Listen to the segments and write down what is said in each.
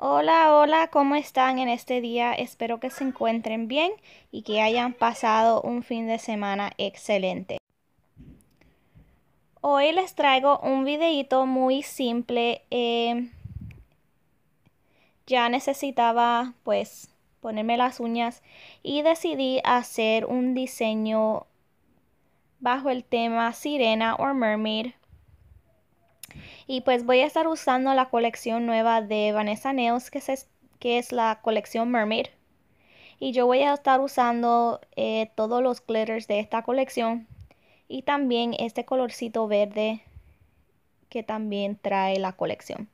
Hola, hola, ¿cómo están en este día? Espero que se encuentren bien y que hayan pasado un fin de semana excelente. Hoy les traigo un videito muy simple. Eh, ya necesitaba pues ponerme las uñas y decidí hacer un diseño bajo el tema sirena o mermaid y pues voy a estar usando la colección nueva de Vanessa Neos que es, que es la colección Mermaid. Y yo voy a estar usando eh, todos los glitters de esta colección. Y también este colorcito verde que también trae la colección.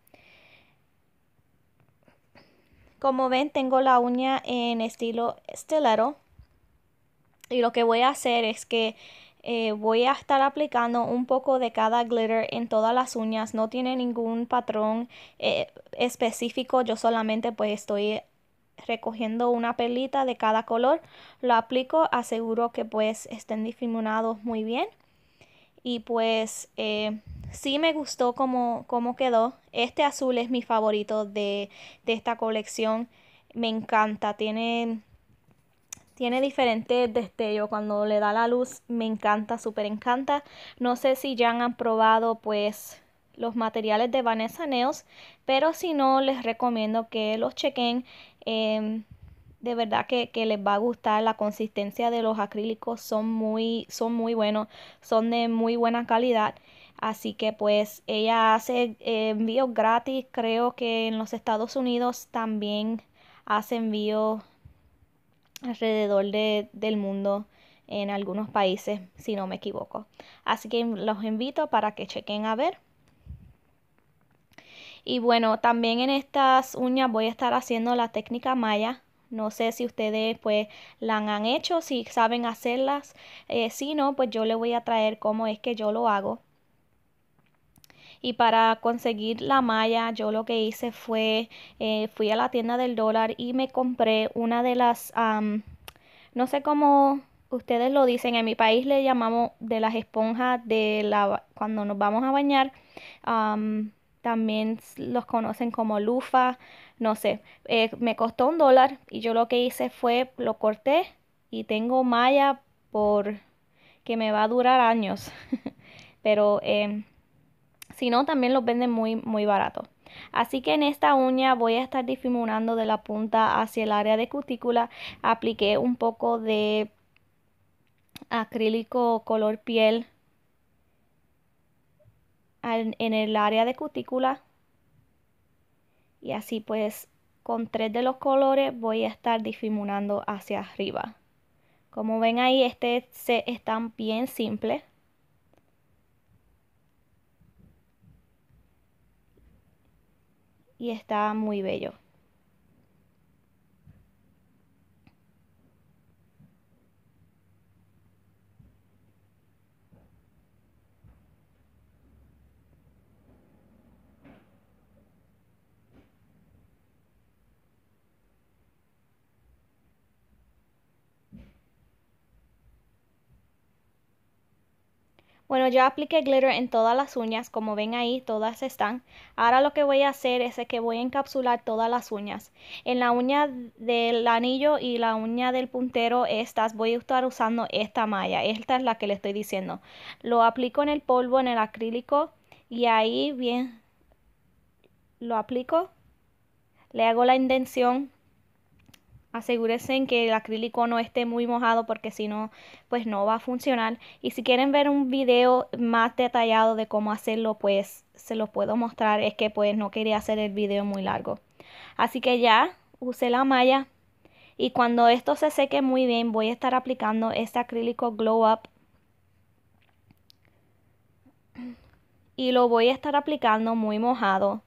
Como ven tengo la uña en estilo estilero. Y lo que voy a hacer es que eh, voy a estar aplicando un poco de cada glitter en todas las uñas. No tiene ningún patrón eh, específico. Yo solamente pues estoy recogiendo una perlita de cada color. Lo aplico. Aseguro que pues estén difuminados muy bien. Y pues eh, sí me gustó como cómo quedó. Este azul es mi favorito de, de esta colección. Me encanta. Tiene tiene diferentes destellos cuando le da la luz. Me encanta, súper encanta. No sé si ya han probado pues los materiales de Vanessa Nails. Pero si no, les recomiendo que los chequen. Em, de verdad que, les va a gustar. La consistencia de los acrílicos son muy, son muy buenos. Son de muy buena calidad. Así que pues ella hace eh, envíos gratis. Creo que en los Estados Unidos también hace envíos alrededor de, del mundo en algunos países, si no me equivoco. Así que los invito para que chequen a ver. Y bueno, también en estas uñas voy a estar haciendo la técnica maya. No sé si ustedes pues la han hecho, si saben hacerlas. Eh, si no, pues yo les voy a traer cómo es que yo lo hago y para conseguir la malla yo lo que hice fue eh, fui a la tienda del dólar y me compré una de las no sé cómo ustedes lo dicen en mi país le llamamos de las esponjas de la cuando nos vamos a bañar también los conocen como lufa, no sé. Eh, me costó un dólar y yo lo que hice fue lo corté y tengo malla por que me va a durar años. Pero eh, si no, también los venden muy, muy barato. Así que en esta uña voy a estar difuminando de la punta hacia el área de cutícula. Apliqué un poco de acrílico color piel en el área de cutícula. Y así pues con tres de los colores voy a estar difuminando hacia arriba. Como ven ahí, este se están bien simple. y está muy bello. Bueno, ya apliqué glitter en todas las uñas, como ven ahí, todas están. Ahora lo que voy a hacer es que voy a encapsular todas las uñas. En la uña del anillo y la uña del puntero, estas voy a estar usando esta malla. Esta es la que le estoy diciendo. Lo aplico en el polvo, en el acrílico y ahí bien lo aplico. Le hago la indención asegúrense en que el acrílico no esté muy mojado porque si no, pues no va a funcionar. Y si quieren ver un video más detallado de cómo hacerlo, pues se los puedo mostrar. Es que pues no quería hacer el video muy largo. Así que ya usé la malla y cuando esto se seque muy bien voy a estar aplicando este acrílico Glow Up. Y lo voy a estar aplicando muy mojado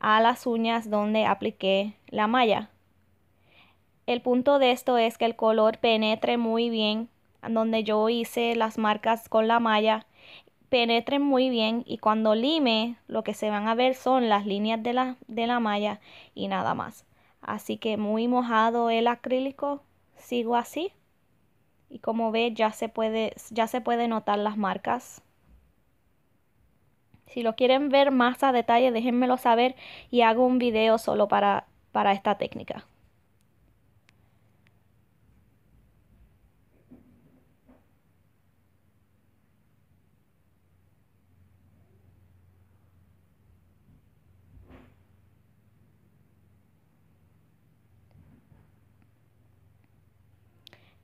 a las uñas donde apliqué la malla. El punto de esto es que el color penetre muy bien donde yo hice las marcas con la malla penetren muy bien y cuando lime lo que se van a ver son las líneas de la, de la malla y nada más. Así que muy mojado el acrílico, sigo así y como ve ya se puede, ya se puede notar las marcas. Si lo quieren ver más a detalle déjenmelo saber y hago un video solo para, para esta técnica.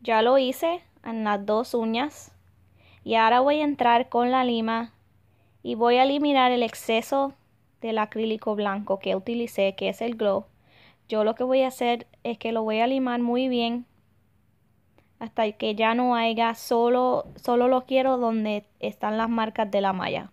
Ya lo hice en las dos uñas y ahora voy a entrar con la lima y voy a eliminar el exceso del acrílico blanco que utilicé que es el glow yo lo que voy a hacer es que lo voy a limar muy bien hasta que ya no haya solo solo lo quiero donde están las marcas de la malla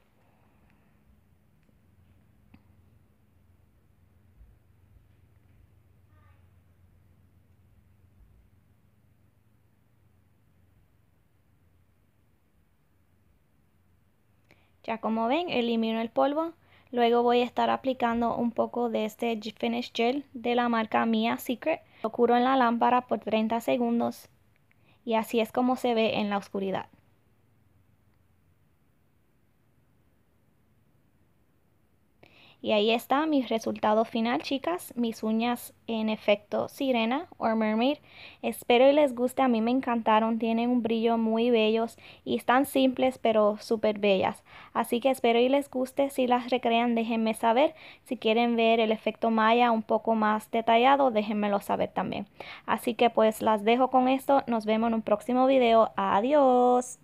Ya como ven, elimino el polvo. Luego voy a estar aplicando un poco de este Finish Gel de la marca Mia Secret. Lo curo en la lámpara por 30 segundos y así es como se ve en la oscuridad. Y ahí está mi resultado final, chicas. Mis uñas en efecto sirena o mermaid. Espero y les guste. A mí me encantaron. Tienen un brillo muy bellos y están simples pero súper bellas. Así que espero y les guste. Si las recrean, déjenme saber. Si quieren ver el efecto maya un poco más detallado, déjenmelo saber también. Así que pues las dejo con esto. Nos vemos en un próximo video. Adiós.